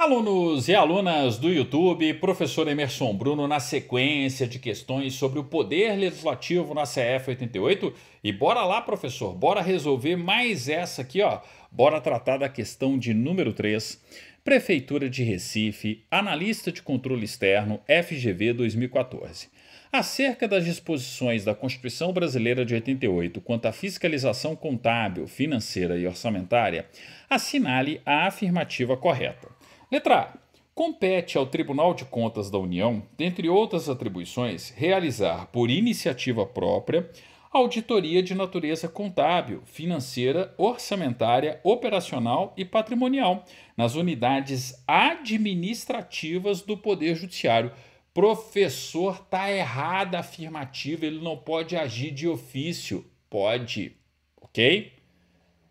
Alunos e alunas do YouTube, professor Emerson Bruno na sequência de questões sobre o poder legislativo na CF 88. E bora lá, professor, bora resolver mais essa aqui, ó. Bora tratar da questão de número 3. Prefeitura de Recife, analista de controle externo, FGV 2014. Acerca das disposições da Constituição Brasileira de 88 quanto à fiscalização contábil, financeira e orçamentária, assinale a afirmativa correta. Letra A. Compete ao Tribunal de Contas da União, dentre outras atribuições, realizar, por iniciativa própria, auditoria de natureza contábil, financeira, orçamentária, operacional e patrimonial nas unidades administrativas do Poder Judiciário. Professor, tá errada a afirmativa, ele não pode agir de ofício. Pode, ok?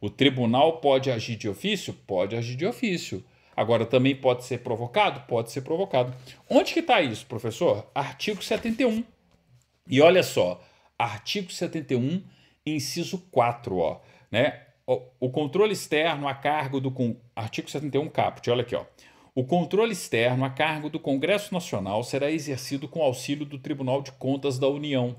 O tribunal pode agir de ofício? Pode agir de ofício. Agora, também pode ser provocado? Pode ser provocado. Onde que está isso, professor? Artigo 71. E olha só, artigo 71, inciso 4, ó, né? O controle externo a cargo do con... artigo 71 caput, olha aqui, ó. O controle externo a cargo do Congresso Nacional será exercido com auxílio do Tribunal de Contas da União,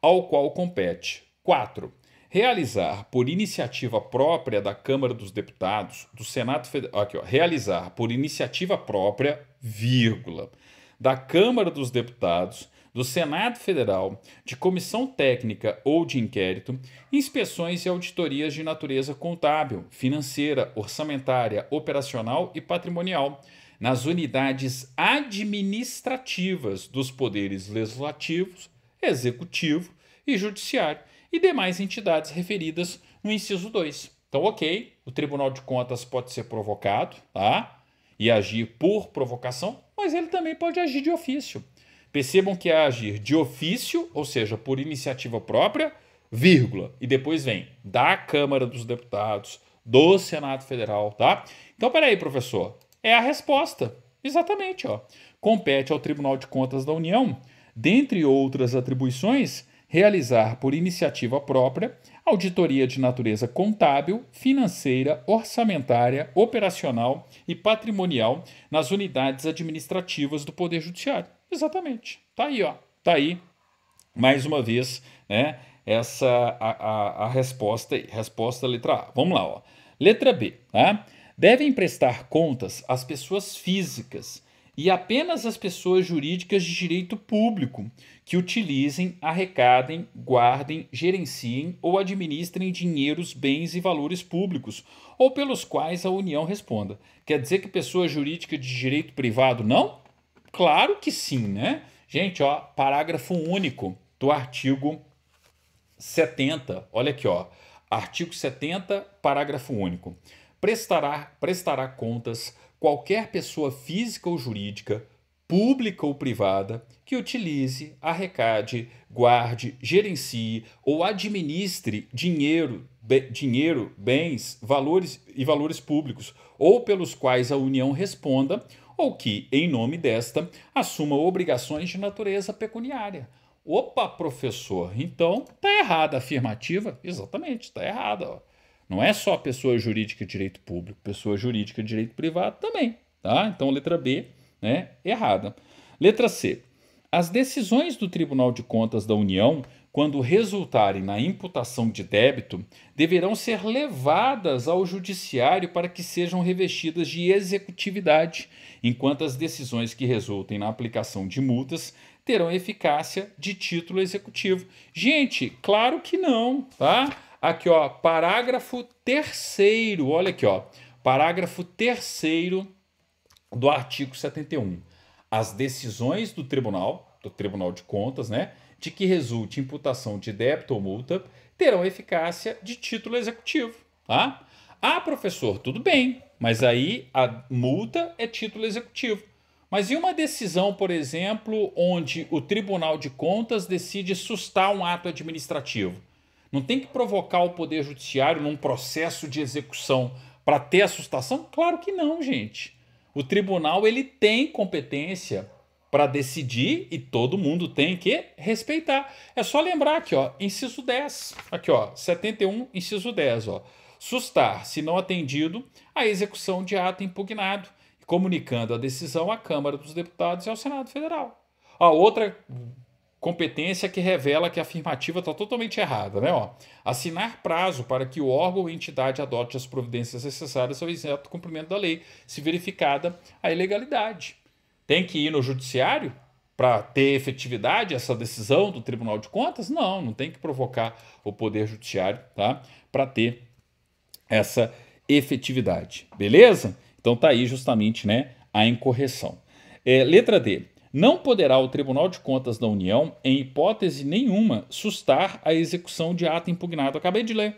ao qual compete 4 Realizar por iniciativa própria da Câmara dos Deputados, do Senado Federal. Aqui, ó. Realizar por iniciativa própria, vírgula, da Câmara dos Deputados, do Senado Federal, de comissão técnica ou de inquérito, inspeções e auditorias de natureza contábil, financeira, orçamentária, operacional e patrimonial, nas unidades administrativas dos poderes legislativos, executivo e judiciário e demais entidades referidas no inciso 2. Então, ok, o Tribunal de Contas pode ser provocado tá? e agir por provocação, mas ele também pode agir de ofício. Percebam que é agir de ofício, ou seja, por iniciativa própria, vírgula, e depois vem da Câmara dos Deputados, do Senado Federal, tá? Então, peraí, professor, é a resposta. Exatamente, ó. Compete ao Tribunal de Contas da União, dentre outras atribuições, realizar por iniciativa própria auditoria de natureza contábil, financeira, orçamentária, operacional e patrimonial nas unidades administrativas do Poder Judiciário. Exatamente. Tá aí, ó. Tá aí, mais uma vez, né? Essa a, a, a resposta aí. Resposta letra A. Vamos lá, ó. Letra B, tá? Devem prestar contas às pessoas físicas e apenas as pessoas jurídicas de direito público que utilizem, arrecadem, guardem, gerenciem ou administrem dinheiros, bens e valores públicos, ou pelos quais a União responda. Quer dizer que pessoa jurídica de direito privado não? Claro que sim, né? Gente, ó, parágrafo único do artigo 70. Olha aqui, ó. Artigo 70, parágrafo único prestará, prestará contas qualquer pessoa física ou jurídica, pública ou privada, que utilize, arrecade, guarde, gerencie ou administre dinheiro, be, dinheiro, bens, valores e valores públicos, ou pelos quais a União responda, ou que, em nome desta, assuma obrigações de natureza pecuniária. Opa, professor, então tá errada a afirmativa? Exatamente, tá errada. Ó. Não é só pessoa jurídica de direito público, pessoa jurídica de direito privado também. Tá? Então, letra B, né, errada. Letra C. As decisões do Tribunal de Contas da União, quando resultarem na imputação de débito, deverão ser levadas ao judiciário para que sejam revestidas de executividade, enquanto as decisões que resultem na aplicação de multas terão eficácia de título executivo. Gente, claro que não, tá? Aqui, ó, parágrafo terceiro, olha aqui, ó. Parágrafo terceiro do artigo 71. As decisões do tribunal, do Tribunal de Contas, né, de que resulte imputação de débito ou multa, terão eficácia de título executivo, tá? Ah, professor, tudo bem, mas aí a multa é título executivo. Mas e uma decisão, por exemplo, onde o Tribunal de Contas decide sustar um ato administrativo? Não tem que provocar o Poder Judiciário num processo de execução para ter assustação? Claro que não, gente. O tribunal ele tem competência para decidir e todo mundo tem que respeitar. É só lembrar aqui, ó, inciso 10, aqui ó, 71, inciso 10, ó. Sustar, se não atendido, a execução de ato impugnado, comunicando a decisão à Câmara dos Deputados e ao Senado Federal. A outra competência que revela que a afirmativa está totalmente errada, né? Ó, assinar prazo para que o órgão ou entidade adote as providências necessárias ao exato cumprimento da lei, se verificada a ilegalidade. Tem que ir no judiciário para ter efetividade essa decisão do Tribunal de Contas? Não, não tem que provocar o Poder Judiciário, tá? Para ter essa efetividade, beleza? Então tá aí justamente, né, a incorreção. É, letra D. Não poderá o Tribunal de Contas da União, em hipótese nenhuma, sustar a execução de ato impugnado. Acabei de ler.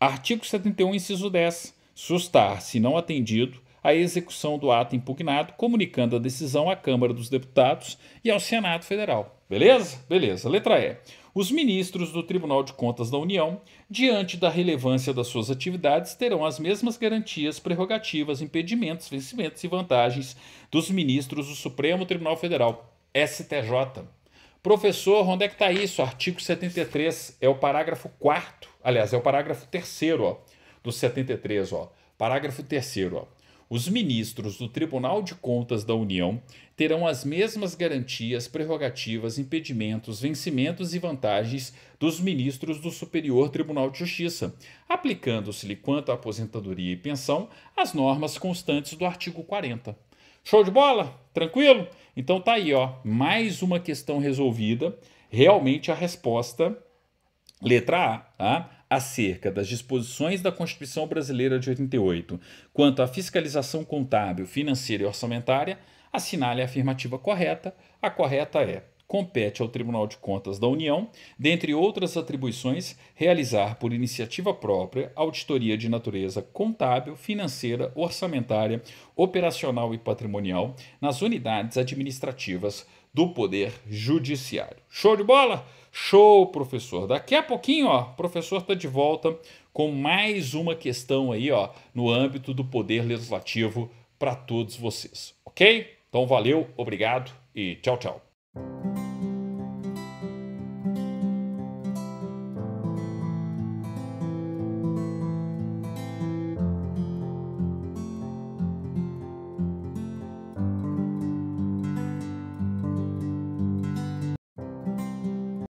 Artigo 71, inciso 10. Sustar, se não atendido, a execução do ato impugnado, comunicando a decisão à Câmara dos Deputados e ao Senado Federal. Beleza? Beleza. Letra E. Os ministros do Tribunal de Contas da União, diante da relevância das suas atividades, terão as mesmas garantias, prerrogativas, impedimentos, vencimentos e vantagens dos ministros do Supremo Tribunal Federal, STJ. Professor, onde é que está isso? Artigo 73 é o parágrafo 4 aliás, é o parágrafo 3 ó, do 73, ó. Parágrafo 3 ó os ministros do Tribunal de Contas da União terão as mesmas garantias, prerrogativas, impedimentos, vencimentos e vantagens dos ministros do Superior Tribunal de Justiça, aplicando-se-lhe quanto à aposentadoria e pensão as normas constantes do artigo 40. Show de bola? Tranquilo? Então tá aí, ó, mais uma questão resolvida. Realmente a resposta letra A, tá? acerca das disposições da Constituição Brasileira de 88 quanto à fiscalização contábil, financeira e orçamentária, assinale a afirmativa correta. A correta é: compete ao Tribunal de Contas da União, dentre outras atribuições, realizar por iniciativa própria auditoria de natureza contábil, financeira, orçamentária, operacional e patrimonial nas unidades administrativas do Poder Judiciário. Show de bola? Show, professor. Daqui a pouquinho, ó, o professor está de volta com mais uma questão aí, ó, no âmbito do Poder Legislativo para todos vocês, ok? Então valeu, obrigado e tchau, tchau.